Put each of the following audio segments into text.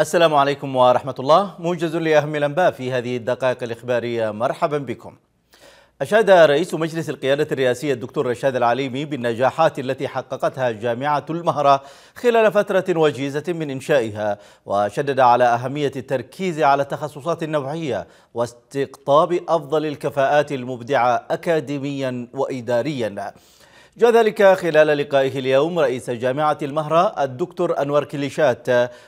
السلام عليكم ورحمة الله موجز لأهم الأنباء في هذه الدقائق الإخبارية مرحبا بكم أشاد رئيس مجلس القيادة الرئاسية الدكتور رشاد العليمي بالنجاحات التي حققتها جامعة المهرة خلال فترة وجيزة من إنشائها وشدد على أهمية التركيز على التخصصات النوعية واستقطاب أفضل الكفاءات المبدعة أكاديميا وإداريا جاء ذلك خلال لقائه اليوم رئيس جامعة المهرة الدكتور أنور كليشات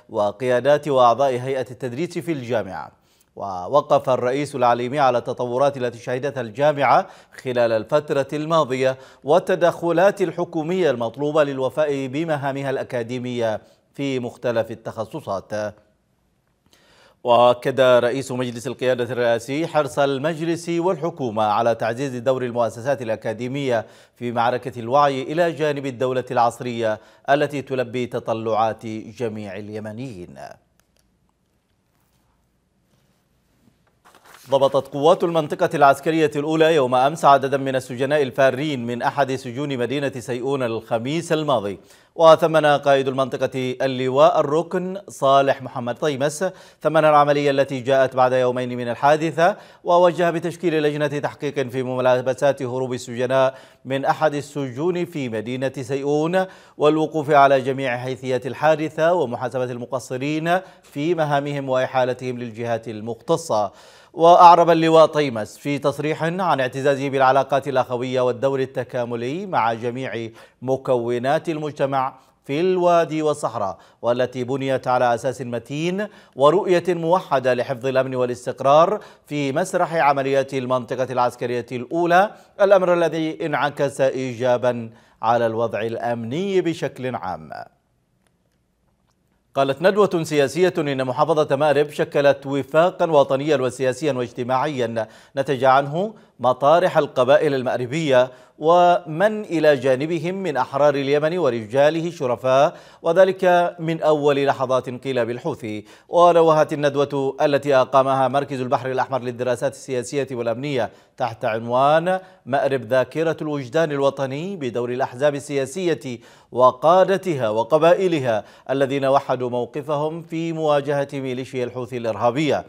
وقيادات وأعضاء هيئة التدريس في الجامعة ووقف الرئيس العليمي على التطورات التي شهدتها الجامعة خلال الفترة الماضية والتدخلات الحكومية المطلوبة للوفاء بمهامها الأكاديمية في مختلف التخصصات واكد رئيس مجلس القياده الرئاسي حرص المجلس والحكومه على تعزيز دور المؤسسات الاكاديميه في معركه الوعي الى جانب الدوله العصريه التي تلبي تطلعات جميع اليمنيين ضبطت قوات المنطقة العسكرية الأولى يوم أمس عددا من السجناء الفارين من أحد سجون مدينة سيئون الخميس الماضي وثمن قائد المنطقة اللواء الركن صالح محمد طيمس ثمن العملية التي جاءت بعد يومين من الحادثة ووجه بتشكيل لجنة تحقيق في ملابسات هروب السجناء من أحد السجون في مدينة سيئون والوقوف على جميع حيثيات الحادثة ومحاسبة المقصرين في مهامهم وإحالتهم للجهات المختصة وأعرب اللواء طيمس في تصريح عن اعتزازه بالعلاقات الأخوية والدور التكاملي مع جميع مكونات المجتمع في الوادي والصحراء والتي بنيت على أساس متين ورؤية موحدة لحفظ الأمن والاستقرار في مسرح عمليات المنطقة العسكرية الأولى الأمر الذي انعكس إيجابا على الوضع الأمني بشكل عام قالت ندوة سياسية إن محافظة مأرب شكلت وفاقا وطنيا وسياسيا واجتماعيا نتج عنه مطارح القبائل المأربية ومن إلى جانبهم من أحرار اليمن ورجاله شرفاء وذلك من أول لحظات انقلاب الحوثي ولوهت الندوة التي أقامها مركز البحر الأحمر للدراسات السياسية والأمنية تحت عنوان مأرب ذاكرة الوجدان الوطني بدور الأحزاب السياسية وقادتها وقبائلها الذين وحدوا موقفهم في مواجهة ميليشيا الحوثي الإرهابية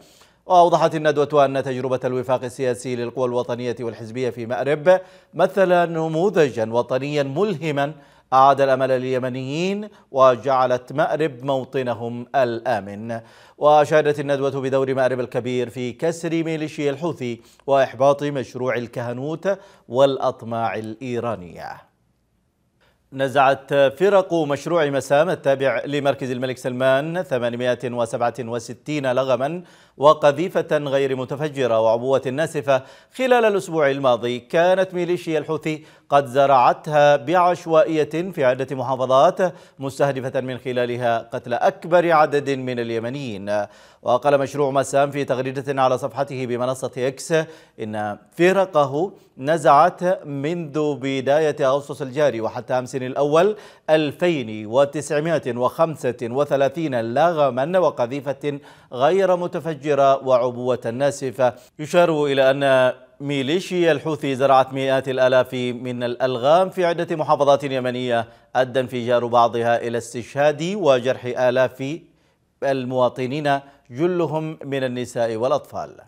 وأوضحت الندوة أن تجربة الوفاق السياسي للقوى الوطنية والحزبية في مأرب مثل نموذجا وطنيا ملهما أعاد الأمل لليمنيين وجعلت مأرب موطنهم الآمن وشهدت الندوة بدور مأرب الكبير في كسر ميليشيا الحوثي وإحباط مشروع الكهنوت والأطماع الإيرانية نزعت فرق مشروع مسام التابع لمركز الملك سلمان 867 لغما وقذيفة غير متفجرة وعبوة ناسفة خلال الأسبوع الماضي كانت ميليشيا الحوثي قد زرعتها بعشوائية في عدة محافظات مستهدفة من خلالها قتل أكبر عدد من اليمنيين وقال مشروع مسام في تغريدة على صفحته بمنصة إكس إن فرقه نزعت منذ بداية أغسطس الجاري وحتى أمس الأول 2935 لغما وقذيفة غير متفجرة مبكرة وعبوة ناسفة يشار إلى أن ميليشيا الحوثي زرعت مئات الآلاف من الألغام في عدة محافظات يمنية أدى انفجار بعضها إلى استشهاد وجرح آلاف المواطنين جلهم من النساء والأطفال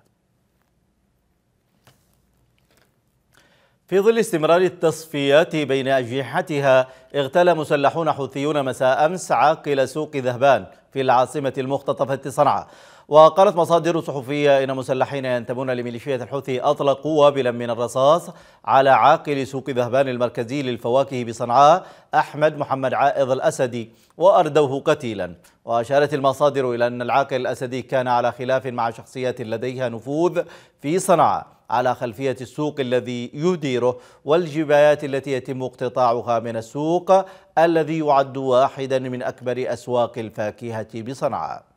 في ظل استمرار التصفيات بين أجنحتها اغتال مسلحون حوثيون مساء أمس عاقل سوق ذهبان في العاصمة المختطفة صنعاء وقالت مصادر صحفية إن مسلحين ينتمون لميليشيا الحوثي أطلقوا وابلا من الرصاص على عاقل سوق ذهبان المركزي للفواكه بصنعاء أحمد محمد عائض الأسدي وأردوه قتيلا وأشارت المصادر إلى أن العاقل الأسدي كان على خلاف مع شخصيات لديها نفوذ في صنعاء على خلفية السوق الذي يديره والجبايات التي يتم اقتطاعها من السوق الذي يعد واحدا من أكبر أسواق الفاكهة بصنعاء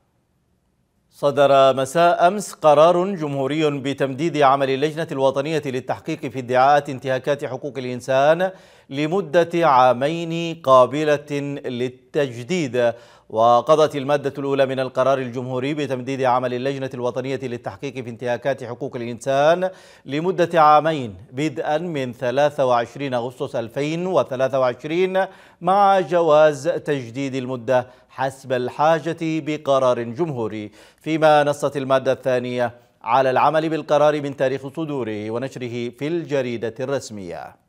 صدر مساء أمس قرار جمهوري بتمديد عمل اللجنة الوطنية للتحقيق في ادعاءات انتهاكات حقوق الإنسان لمدة عامين قابلة للتجديد وقضت المادة الأولى من القرار الجمهوري بتمديد عمل اللجنة الوطنية للتحقيق في انتهاكات حقوق الإنسان لمدة عامين بدءا من 23 أغسطس 2023 مع جواز تجديد المدة حسب الحاجة بقرار جمهوري فيما نصت المادة الثانية على العمل بالقرار من تاريخ صدوره ونشره في الجريدة الرسمية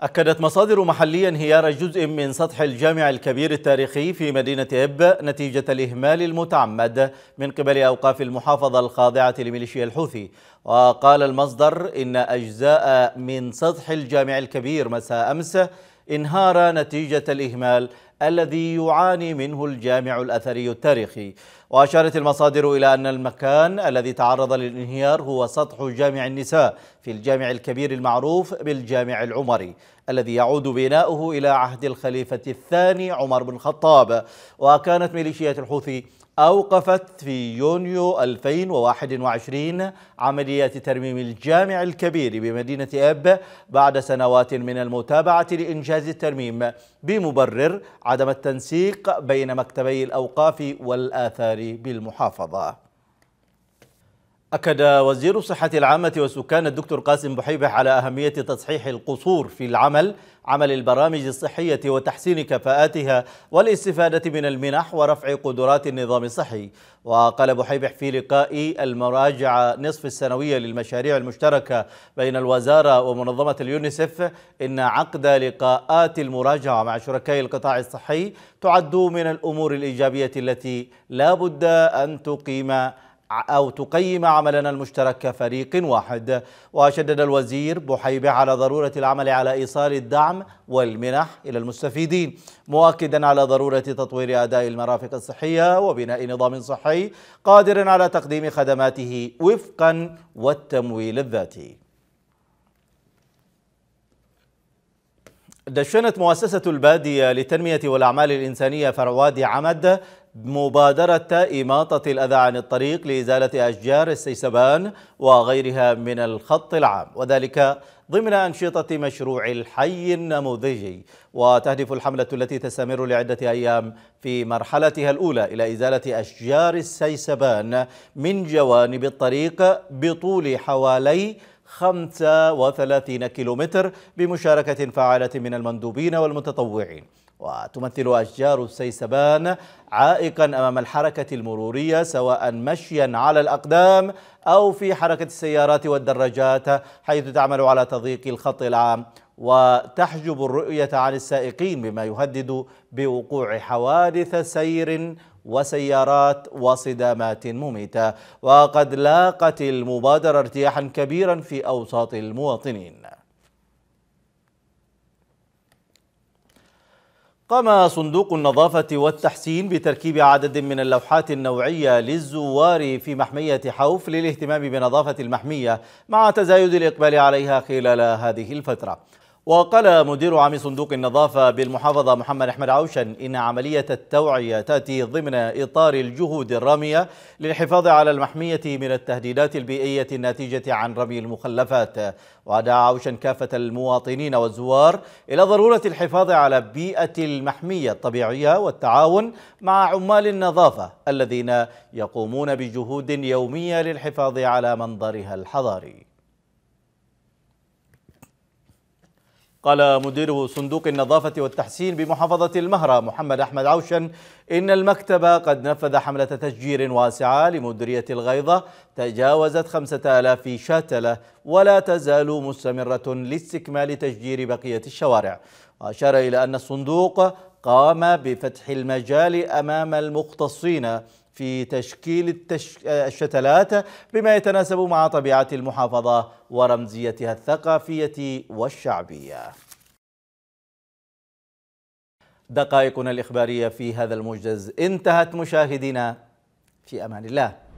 أكدت مصادر محلية انهيار جزء من سطح الجامع الكبير التاريخي في مدينة إب نتيجة الإهمال المتعمد من قبل أوقاف المحافظة الخاضعة لميليشيا الحوثي وقال المصدر إن أجزاء من سطح الجامع الكبير مساء أمس انهار نتيجة الإهمال الذي يعاني منه الجامع الأثري التاريخي وأشارت المصادر إلى أن المكان الذي تعرض للانهيار هو سطح جامع النساء في الجامع الكبير المعروف بالجامع العمري الذي يعود بناؤه إلى عهد الخليفة الثاني عمر بن الخطاب وكانت ميليشيات الحوثي أوقفت في يونيو 2021 عمليات ترميم الجامع الكبير بمدينة إب بعد سنوات من المتابعة لإنجاز الترميم بمبرر عدم التنسيق بين مكتبي الأوقاف والآثار بالمحافظة أكد وزير الصحة العامة والسكان الدكتور قاسم بحيبة على أهمية تصحيح القصور في العمل عمل البرامج الصحية وتحسين كفاءاتها والاستفادة من المنح ورفع قدرات النظام الصحي وقال بحيبح في لقاء المراجعة نصف السنوية للمشاريع المشتركة بين الوزارة ومنظمة اليونيسف إن عقد لقاءات المراجعة مع شركاء القطاع الصحي تعد من الأمور الإيجابية التي لا بد أن تقيم أو تقيم عملنا المشترك كفريق واحد وشدد الوزير بحيبة على ضرورة العمل على إيصال الدعم والمنح إلى المستفيدين مؤكدا على ضرورة تطوير أداء المرافق الصحية وبناء نظام صحي قادر على تقديم خدماته وفقا والتمويل الذاتي دشنت مؤسسة البادية للتنمية والأعمال الإنسانية فروادي عمد مبادرة إماطة الأذى عن الطريق لإزالة أشجار السيسبان وغيرها من الخط العام وذلك ضمن أنشطة مشروع الحي النموذجي وتهدف الحملة التي تستمر لعدة أيام في مرحلتها الأولى إلى إزالة أشجار السيسبان من جوانب الطريق بطول حوالي 35 كيلومتر بمشاركة فعالة من المندوبين والمتطوعين وتمثل أشجار السيسبان عائقا أمام الحركة المرورية سواء مشيا على الأقدام أو في حركة السيارات والدراجات حيث تعمل على تضييق الخط العام وتحجب الرؤية عن السائقين بما يهدد بوقوع حوادث سير وسيارات وصدامات مميتة وقد لاقت المبادرة ارتياحا كبيرا في أوساط المواطنين قام صندوق النظافة والتحسين بتركيب عدد من اللوحات النوعية للزوار في محمية حوف للاهتمام بنظافة المحمية مع تزايد الإقبال عليها خلال هذه الفترة وقال مدير عام صندوق النظافة بالمحافظة محمد أحمد عوشن إن عملية التوعية تأتي ضمن إطار الجهود الرامية للحفاظ على المحمية من التهديدات البيئية الناتجة عن رمي المخلفات ودعا عوشن كافة المواطنين والزوار إلى ضرورة الحفاظ على بيئة المحمية الطبيعية والتعاون مع عمال النظافة الذين يقومون بجهود يومية للحفاظ على منظرها الحضاري قال مدير صندوق النظافة والتحسين بمحافظة المهرة محمد أحمد عوشن إن المكتب قد نفذ حملة تشجير واسعة لمدرية الغيضة تجاوزت خمسة آلاف شاتلة ولا تزال مستمرة لاستكمال تشجير بقية الشوارع وأشار إلى أن الصندوق قام بفتح المجال أمام المختصين في تشكيل التش... الشتلات بما يتناسب مع طبيعة المحافظة ورمزيتها الثقافية والشعبية دقائقنا الإخبارية في هذا الموجز انتهت مشاهدينا في أمان الله